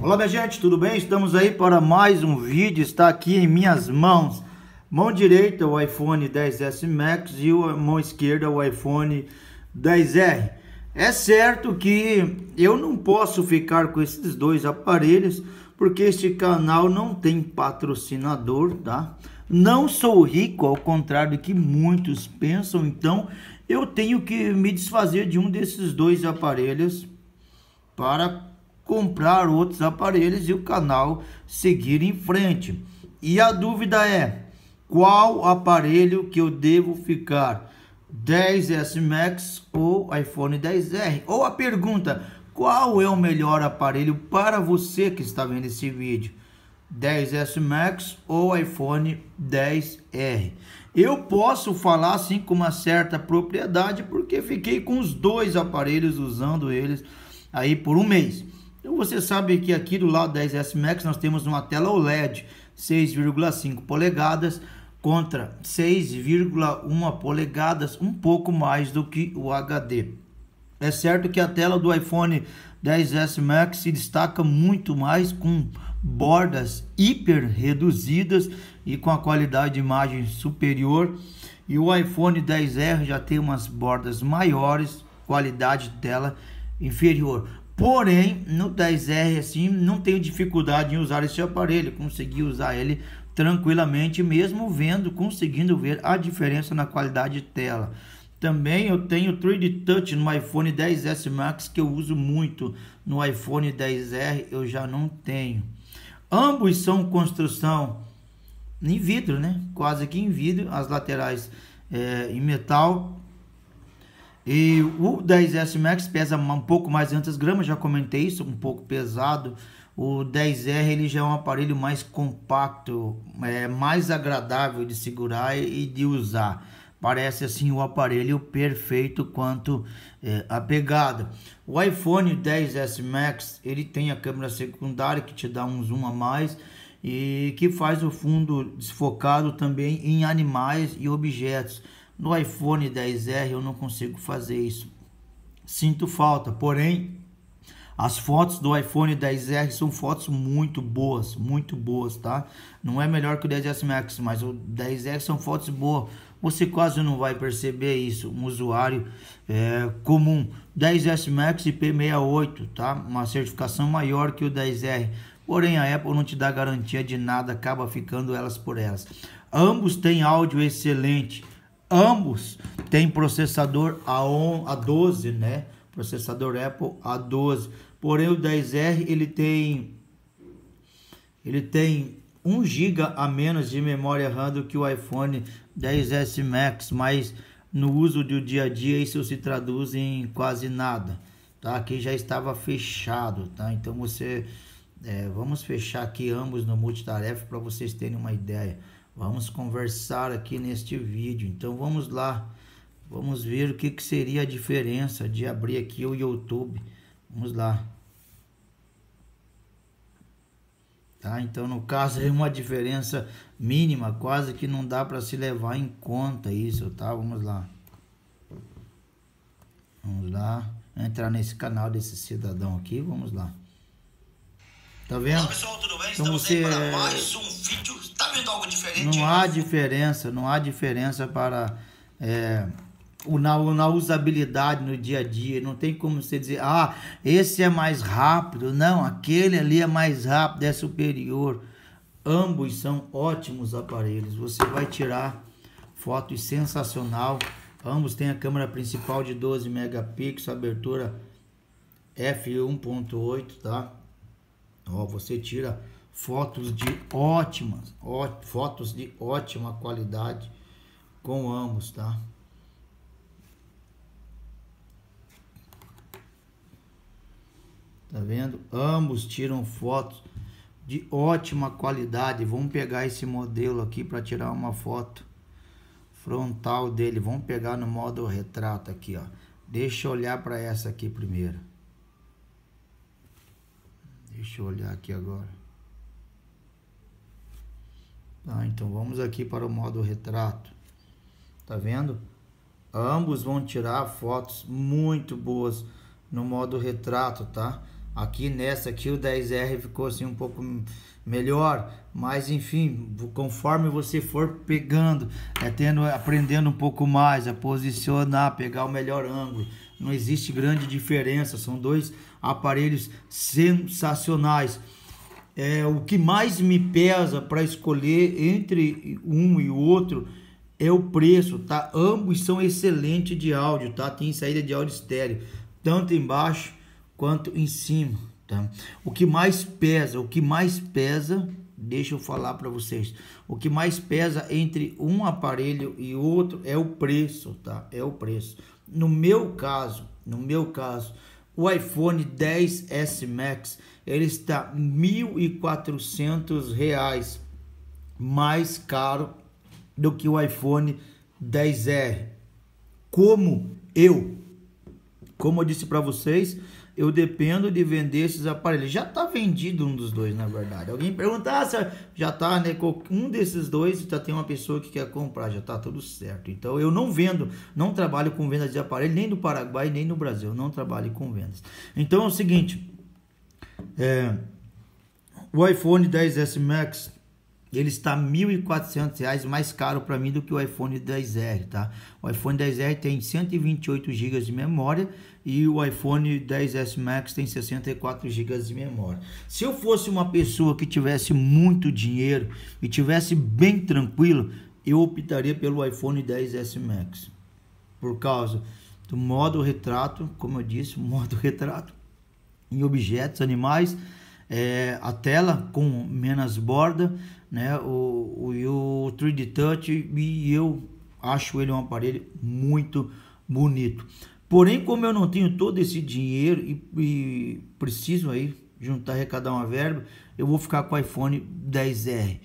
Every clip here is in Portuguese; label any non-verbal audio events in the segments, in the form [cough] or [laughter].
Olá minha gente, tudo bem? Estamos aí para mais um vídeo, está aqui em minhas mãos Mão direita o iPhone 10S Max e a mão esquerda o iPhone 10R É certo que eu não posso ficar com esses dois aparelhos Porque este canal não tem patrocinador, tá? Não sou rico, ao contrário do que muitos pensam Então eu tenho que me desfazer de um desses dois aparelhos para comprar outros aparelhos e o canal seguir em frente. E a dúvida é, qual aparelho que eu devo ficar? 10S Max ou iPhone 10R? Ou a pergunta, qual é o melhor aparelho para você que está vendo esse vídeo? 10S Max ou iPhone 10R. Eu posso falar assim com uma certa propriedade porque fiquei com os dois aparelhos usando eles aí por um mês. Então você sabe que aqui do lado 10 S Max nós temos uma tela OLED 6,5 polegadas contra 6,1 polegadas, um pouco mais do que o HD. É certo que a tela do iPhone 10s Max se destaca muito mais com bordas hiper reduzidas e com a qualidade de imagem superior. E o iPhone 10R já tem umas bordas maiores, qualidade tela inferior. Porém, no 10R assim, não tenho dificuldade em usar esse aparelho, consegui usar ele tranquilamente, mesmo vendo, conseguindo ver a diferença na qualidade de tela. Também eu tenho 3D Touch no iPhone 10S Max que eu uso muito. No iPhone 10R eu já não tenho. Ambos são construção em vidro, né? Quase que em vidro, as laterais é, em metal e o 10S Max pesa um pouco mais de 200 gramas, já comentei isso, um pouco pesado. O 10R ele já é um aparelho mais compacto, é mais agradável de segurar e de usar. Parece assim o aparelho perfeito quanto é, a pegada. O iPhone 10S Max ele tem a câmera secundária que te dá um zoom a mais e que faz o fundo desfocado também em animais e objetos no iPhone 10R eu não consigo fazer isso. Sinto falta, porém as fotos do iPhone 10R são fotos muito boas, muito boas, tá? Não é melhor que o 10S Max, mas o 10R são fotos boas. Você quase não vai perceber isso, um usuário é, comum. 10S Max IP68, tá? Uma certificação maior que o 10R. Porém, a Apple não te dá garantia de nada, acaba ficando elas por elas. Ambos têm áudio excelente, Ambos têm processador A12, né? Processador Apple A12. Porém o 10R ele tem ele tem 1 GB a menos de memória RAM do que o iPhone 10S Max, mas no uso do dia a dia isso se traduz em quase nada, tá? Aqui já estava fechado, tá? Então você é, vamos fechar aqui ambos no multitarefa para vocês terem uma ideia. Vamos conversar aqui neste vídeo. Então vamos lá, vamos ver o que, que seria a diferença de abrir aqui o YouTube. Vamos lá. Tá? Então, no caso, é uma diferença mínima, quase que não dá para se levar em conta isso, tá? Vamos lá. Vamos lá. Entrar nesse canal desse cidadão aqui, vamos lá. Tá vendo? Olá, pessoal, tudo bem? Então, Estamos você... aí para é mais um vídeo havendo algo diferente? Não há né? diferença, não há diferença para é, na, na usabilidade no dia a dia. Não tem como você dizer, ah, esse é mais rápido. Não, aquele ali é mais rápido, é superior. Ambos são ótimos aparelhos. Você vai tirar fotos sensacional. Ambos têm a câmera principal de 12 megapixels, abertura f1.8, tá? Ó, você tira fotos de ótimas, ó, fotos de ótima qualidade com ambos, tá? Tá vendo? Ambos tiram fotos de ótima qualidade. Vamos pegar esse modelo aqui para tirar uma foto frontal dele. Vamos pegar no modo retrato aqui, ó. Deixa eu olhar para essa aqui primeiro. Deixa eu olhar aqui agora. Tá, então vamos aqui para o modo retrato. Tá vendo? Ambos vão tirar fotos muito boas no modo retrato, tá? Aqui nessa aqui o 10R ficou assim um pouco melhor, mas enfim, conforme você for pegando, é tendo, aprendendo um pouco mais a posicionar, pegar o melhor ângulo, não existe grande diferença, são dois aparelhos sensacionais. É, o que mais me pesa para escolher entre um e outro é o preço, tá? Ambos são excelentes de áudio, tá? Tem saída de áudio estéreo, tanto embaixo quanto em cima, tá? O que mais pesa, o que mais pesa, deixa eu falar para vocês. O que mais pesa entre um aparelho e outro é o preço, tá? É o preço. No meu caso, no meu caso, o iPhone 10s Max ele está R$ 1.400 mais caro do que o iPhone 10R. Como eu, como eu disse para vocês, eu dependo de vender esses aparelhos. Já está vendido um dos dois, na verdade. Alguém perguntar ah, se já está, né? Um desses dois já tem uma pessoa que quer comprar, já está tudo certo. Então eu não vendo, não trabalho com vendas de aparelho, nem no Paraguai, nem no Brasil. Não trabalho com vendas. Então é o seguinte: é, o iPhone 10S Max ele está R$ 1.400 mais caro para mim do que o iPhone 10R, tá? O iPhone 10R tem 128 GB de memória e o iPhone 10s Max tem 64 GB de memória. Se eu fosse uma pessoa que tivesse muito dinheiro e tivesse bem tranquilo, eu optaria pelo iPhone 10s Max. Por causa do modo retrato, como eu disse, [laughs] modo retrato em objetos, animais, é, a tela com menos borda, né? O, o, o 3D Touch e eu acho ele um aparelho muito bonito. Porém, como eu não tenho todo esse dinheiro e, e preciso aí juntar, arrecadar uma verba, eu vou ficar com o iPhone 10R.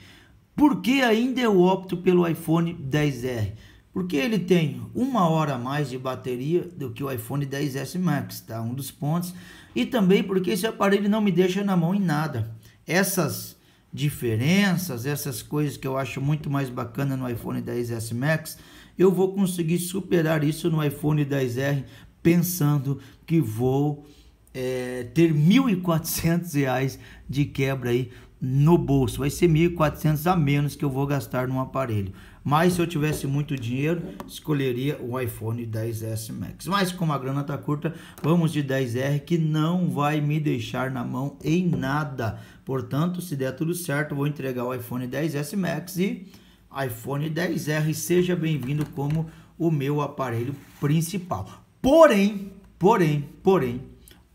Por que ainda eu opto pelo iPhone 10R? Porque ele tem uma hora a mais de bateria do que o iPhone 10S Max, tá? Um dos pontos. E também porque esse aparelho não me deixa na mão em nada. Essas diferenças, essas coisas que eu acho muito mais bacana no iPhone 10s Max, eu vou conseguir superar isso no iPhone 10R pensando que vou é, ter R$ 1.400 de quebra aí no bolso. Vai ser R$ 1.400 a menos que eu vou gastar no aparelho. Mas se eu tivesse muito dinheiro, escolheria o iPhone 10S Max. Mas como a grana tá curta, vamos de 10R que não vai me deixar na mão em nada. Portanto, se der tudo certo, vou entregar o iPhone 10S Max e iPhone 10R. Seja bem-vindo como o meu aparelho principal. Porém, porém, porém,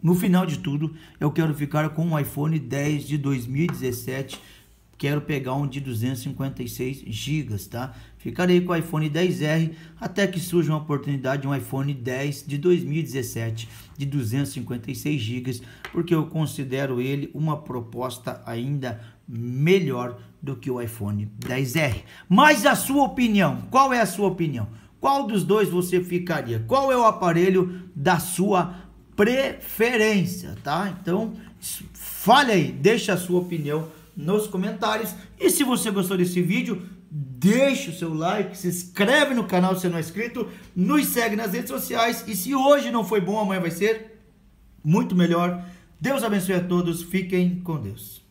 no final de tudo, eu quero ficar com o iPhone 10 de 2017 quero pegar um de 256 GB, tá? Ficarei com o iPhone 10R até que surja uma oportunidade de um iPhone 10 de 2017 de 256 GB, porque eu considero ele uma proposta ainda melhor do que o iPhone 10R. Mas a sua opinião, qual é a sua opinião? Qual dos dois você ficaria? Qual é o aparelho da sua preferência, tá? Então, fale aí, deixa a sua opinião nos comentários. E se você gostou desse vídeo, deixe o seu like, se inscreve no canal se não é inscrito, nos segue nas redes sociais e se hoje não foi bom, amanhã vai ser muito melhor. Deus abençoe a todos, fiquem com Deus.